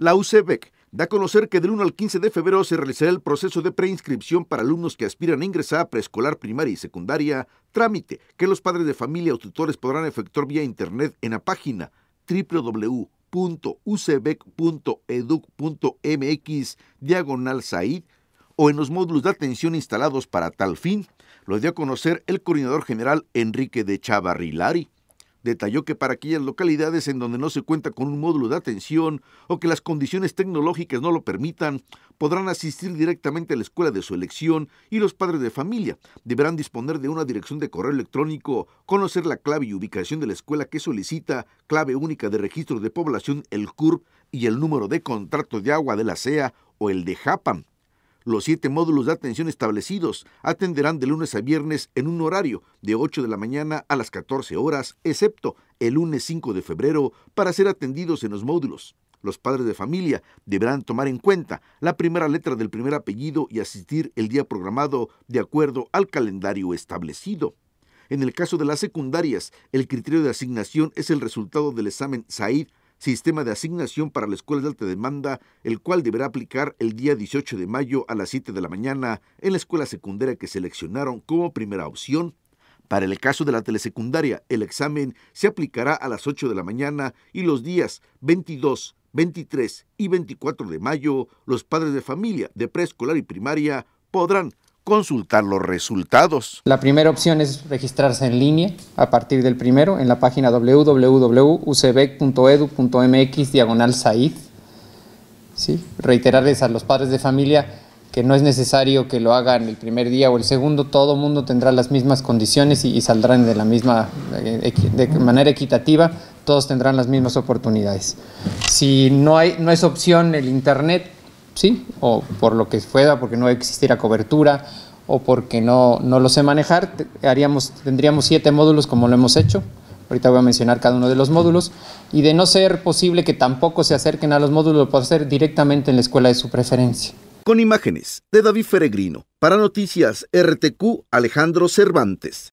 La UCBEC da a conocer que del 1 al 15 de febrero se realizará el proceso de preinscripción para alumnos que aspiran a ingresar a preescolar, primaria y secundaria, trámite que los padres de familia o tutores podrán efectuar vía internet en la página www.ucbec.educ.mx diagonal SAID o en los módulos de atención instalados para tal fin, lo dio a conocer el coordinador general Enrique de Chavarrilari. Detalló que para aquellas localidades en donde no se cuenta con un módulo de atención o que las condiciones tecnológicas no lo permitan, podrán asistir directamente a la escuela de su elección y los padres de familia deberán disponer de una dirección de correo electrónico, conocer la clave y ubicación de la escuela que solicita, clave única de registro de población, el CURP, y el número de contrato de agua de la SEA o el de JAPAM. Los siete módulos de atención establecidos atenderán de lunes a viernes en un horario de 8 de la mañana a las 14 horas, excepto el lunes 5 de febrero, para ser atendidos en los módulos. Los padres de familia deberán tomar en cuenta la primera letra del primer apellido y asistir el día programado de acuerdo al calendario establecido. En el caso de las secundarias, el criterio de asignación es el resultado del examen SAID sistema de asignación para la escuela de alta demanda, el cual deberá aplicar el día 18 de mayo a las 7 de la mañana en la escuela secundaria que seleccionaron como primera opción. Para el caso de la telesecundaria, el examen se aplicará a las 8 de la mañana y los días 22, 23 y 24 de mayo, los padres de familia de preescolar y primaria podrán consultar los resultados. La primera opción es registrarse en línea a partir del primero en la página www.ucb.edu.mx diagonal SAID. ¿Sí? Reiterarles a los padres de familia que no es necesario que lo hagan el primer día o el segundo, todo mundo tendrá las mismas condiciones y, saldrán de la misma eh, de manera equitativa, todos tendrán las mismas oportunidades. Si no hay no es opción el internet, sí, o por lo que fuera, porque no existiera cobertura o porque no, lo sé manejar, tendríamos siete módulos como lo hemos hecho. Ahorita voy a mencionar cada uno de los módulos. Y de no ser posible que tampoco se acerquen a los módulos, lo puedo hacer directamente en la escuela de su preferencia. Con imágenes de David Feregrino, para Noticias RTQ, Alejandro Cervantes.